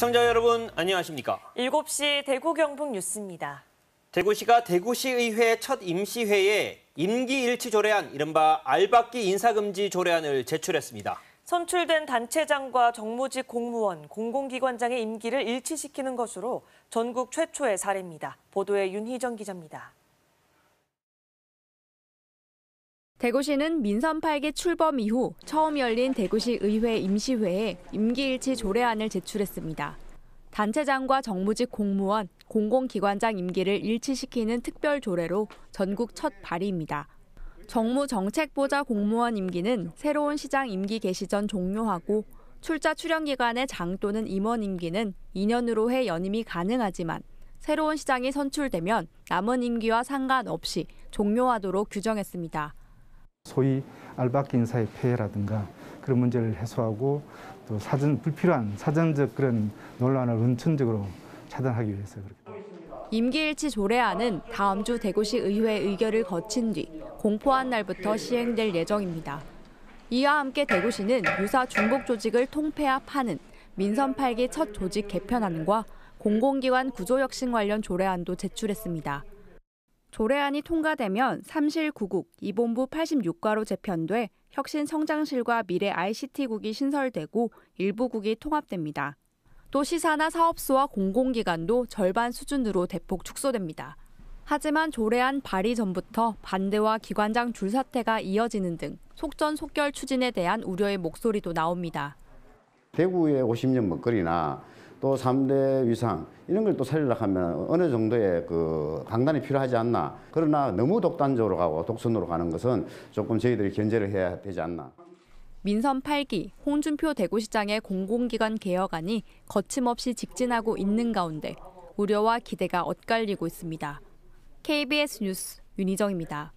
시청자 여러분 안녕하십니까? 7시 대구 경북 뉴스입니다. 대구시가 대구시의회 첫 임시회에 임기 일치 조례안, 이른바 알박기 인사금지 조례안을 제출했습니다. 선출된 단체장과 정무직 공무원, 공공기관장의 임기를 일치시키는 것으로 전국 최초의 사례입니다. 보도에 윤희정 기자입니다. 대구시는 민선 8기 출범 이후 처음 열린 대구시 의회 임시회에 임기일치 조례안을 제출했습니다. 단체장과 정무직 공무원, 공공기관장 임기를 일치시키는 특별 조례로 전국 첫 발의입니다. 정무 정책보좌 공무원 임기는 새로운 시장 임기 개시 전 종료하고 출자 출연 기관의장 또는 임원 임기는 2년으로 해 연임이 가능하지만 새로운 시장이 선출되면 남은 임기와 상관없이 종료하도록 규정했습니다. 소위 알바킨사의 폐해라든가 그런 문제를 해소하고 또 사전 불필요한 사전적 그런 논란을 원천적으로 차단하기 위해서 그렇게. 임기일치 조례안은 다음 주 대구시 의회 의결을 거친 뒤 공포한 날부터 시행될 예정입니다. 이와 함께 대구시는 유사 중복 조직을 통폐합하는 민선 8기 첫 조직 개편안과 공공기관 구조혁신 관련 조례안도 제출했습니다. 조례안이 통과되면 삼실구국 이본부 86과로 재편돼 혁신성장실과 미래 ICT국이 신설되고 일부국이 통합됩니다. 또 시사나 사업소와 공공기관도 절반 수준으로 대폭 축소됩니다. 하지만 조례안 발의 전부터 반대와 기관장 줄 사태가 이어지는 등 속전속결 추진에 대한 우려의 목소리도 나옵니다. 대구의 50년 먹거리나 또 3대 위상 이런 걸 또 살리려고 하면 어느 정도의 그 강단이 필요하지 않나. 그러나 너무 독단적으로 가고 독선으로 가는 것은 조금 저희들이 견제를 해야 되지 않나. 민선 8기 홍준표 대구시장의 공공기관 개혁안이 거침없이 직진하고 있는 가운데 우려와 기대가 엇갈리고 있습니다. KBS 뉴스 윤희정입니다.